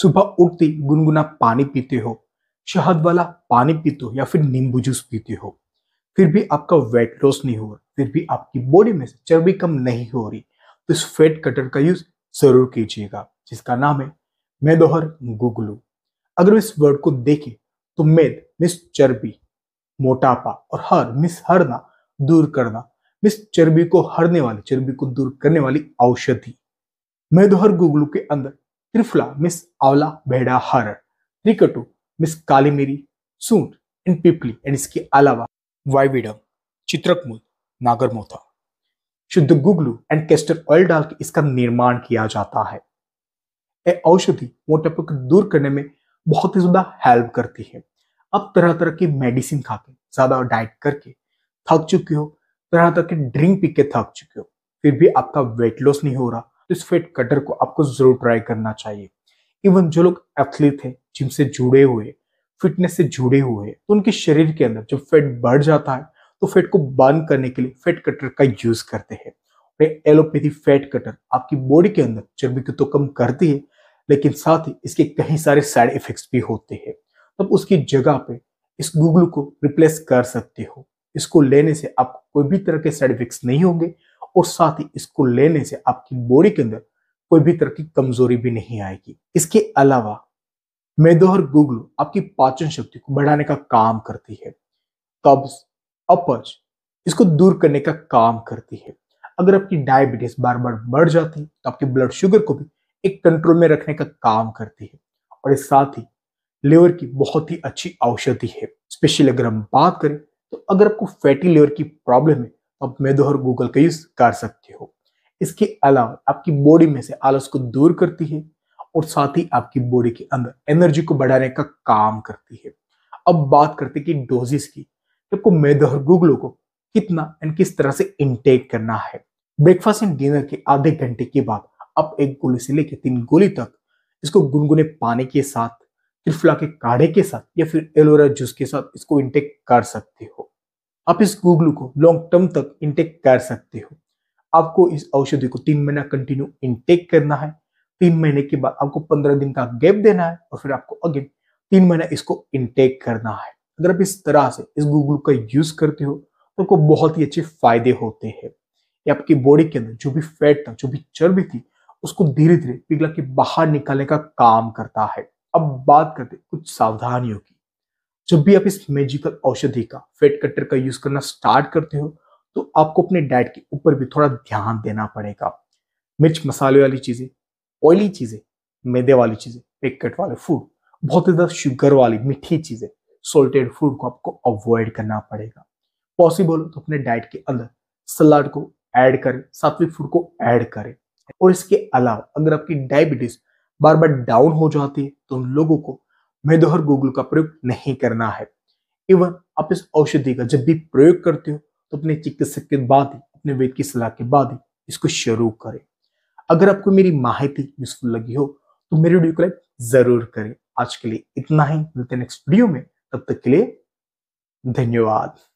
सुबह उठते गुनगुना पानी पीते हो शहद वाला पानी पीते हो या फिर नींबू जूस पीते हो फिर भी आपका वेट लॉस नहीं हो रहा फिर भी आपकी बॉडी में से चर्बी कम नहीं हो रही तो इस फैट कटर का यूज जरूर कीजिएगा जिसका नाम है मेदोहर गुगलू अगर इस वर्ड को देखें तो मेद मिस चर्बी मोटापा और हर मिस हरना दूर करना मिस चर्बी को हरने वाली चर्बी को दूर करने वाली औषधि मेदोहर गुगलू के अंदर त्रिफुला मिस आवला भेड़ा हर त्रिकटू मिस काली मिरी सूट एंड पिपली एंड इसके अलावा वाइविडम चित्रकमूल नागरमोथा शुद्ध गुगलू एंड कैस्टर ऑयल डाल के इसका निर्माण किया जाता है यह औषधि मोटापे को दूर करने में बहुत ही ज्यादा हेल्प करती है अब तरह तरह की मेडिसिन खा के ज्यादा डाइट करके थक चुके हो तरह तरह के ड्रिंक पी के थक चुके हो फिर भी आपका वेट लॉस नहीं हो रहा तो इस फेट कटर को आपको जरूर ट्राई करना चाहिए इवन जो लोग एथलीट हैं जिम से जुड़े हुए फिटनेस से जुड़े हुए तो उनके शरीर के अंदर जब फेट बढ़ जाता है तो फेट को बर्न करने के लिए फेट कटर का यूज करते हैं एलोपैथी फैट कटर आपकी बॉडी के अंदर चर्बी को तो कम करती है लेकिन साथ ही इसके कई सारे साइड इफेक्ट्स भी होते हैं तब उसकी जगह पे इस गूगल को रिप्लेस कर सकते हो इसको लेने से आपको कोई भी तरह के साइड इफेक्ट्स नहीं होंगे और साथ ही इसको लेने से आपकी बॉडी के अंदर कोई भी तरह की कमजोरी भी नहीं आएगी इसके अलावा मेदोहर गुगल आपकी पाचन शक्ति को बढ़ाने का काम करती है कब्ज अपच इसको दूर करने का काम करती है अगर आपकी डायबिटीज बार बार बढ़ जाती है तो आपके ब्लड शुगर को भी एक कंट्रोल में रखने का काम करती है और इस साथ ही लिवर की बहुत ही अच्छी औषधि है स्पेशली अगर हम बात करें तो अगर आपको फैटी लिवर की प्रॉब्लम है आप मैदो और गूगल का यूज कर सकते हो इसके अलावा आपकी बॉडी में से आलस को दूर करती है और साथ ही आपकी बॉडी के अंदर एनर्जी को बढ़ाने का काम करती है अब बात करते हैं कि डोजेस की आपको मैदा और गूगलों को कितना एंड किस तरह से इनटेक करना है ब्रेकफास्ट एंड डिनर के आधे घंटे के बाद आप एक गोली से लेकर तीन गोली तक इसको गुनगुने पानी के साथ त्रिफला के काढ़े के साथ या फिर एलोवेरा जूस के साथ इसको इंटेक कर सकते हो आप इस गुगलू को लॉन्ग टर्म तक इंटेक कर सकते हो आपको इस औषधि को तीन महीना कंटिन्यू इंटेक करना है तीन महीने के बाद आपको पंद्रह दिन का गैप देना है और फिर आपको अगेन तीन महीना इसको इंटेक करना है अगर आप इस तरह से इस गुगलू का यूज करते हो तो आपको बहुत ही अच्छे फायदे होते हैं ये आपकी बॉडी के अंदर जो भी फैट था जो भी चर्बी थी उसको धीरे धीरे पिघला के बाहर निकालने का काम करता है अब बात करते कुछ सावधानियों की जब भी आप इस मैजिकल औषधि का फेट कटर का यूज करना स्टार्ट करते हो तो आपको अपने डाइट के ऊपर भी थोड़ा ध्यान देना पड़ेगा मिर्च मसाले वाली चीजें ऑयली चीजें मैदे वाली चीजें पैकेट वाले फूड बहुत ज्यादा शुगर वाली मीठी चीजें सोल्टेड फूड को आपको अवॉइड करना पड़ेगा पॉसिबल हो तो अपने डाइट के अंदर सलाद को ऐड करें सात्विक फूड को ऐड करें और इसके अलावा अगर आपकी डायबिटीज बार बार डाउन हो जाती है तो उन लोगों को मेदोहर तो गोगलू का प्रयोग नहीं करना है इवन आप इस औषधि का जब भी प्रयोग करते हो तो अपने चिकित्सक के बाद ही अपने वेद की सलाह के बाद ही इसको शुरू करें अगर आपको मेरी माहिती यूजफुल लगी हो तो मेरे वीडियो को लाइक जरूर करें आज के लिए इतना ही मिलते नेक्स्ट वीडियो में तब तक के लिए धन्यवाद